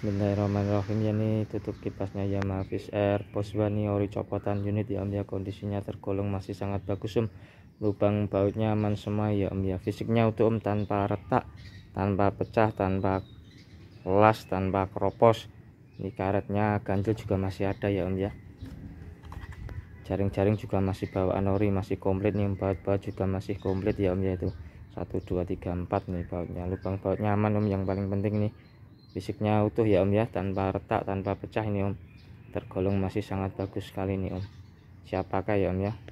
Bismillahirrahmanirrahim ini tutup kipasnya Yamaha Fish Air Posbani ori copotan unit ya om ya kondisinya tergolong masih sangat bagus om lubang bautnya aman semua ya om ya fisiknya utuh om tanpa retak tanpa pecah tanpa las tanpa kropos ini karetnya ganjil juga masih ada ya om ya jaring-jaring juga masih bawaan ori masih komplit nih baut-baut juga masih komplit ya om ya itu 1 2 3 4 nih bautnya lubang bautnya aman om yang paling penting nih fisiknya utuh ya om ya tanpa retak tanpa pecah ini om tergolong masih sangat bagus sekali ini om siapakah ya om ya